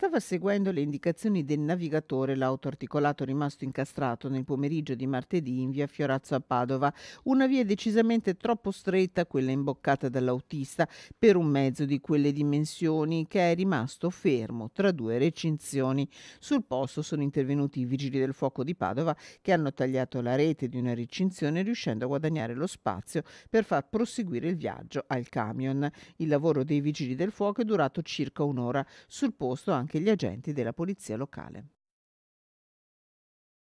Stava seguendo le indicazioni del navigatore l'auto articolato rimasto incastrato nel pomeriggio di martedì in via Fiorazzo a Padova, una via decisamente troppo stretta, quella imboccata dall'autista, per un mezzo di quelle dimensioni che è rimasto fermo tra due recinzioni. Sul posto sono intervenuti i vigili del fuoco di Padova che hanno tagliato la rete di una recinzione riuscendo a guadagnare lo spazio per far proseguire il viaggio al camion. Il lavoro dei vigili del fuoco è durato circa un'ora. Sul posto anche anche gli agenti della polizia locale.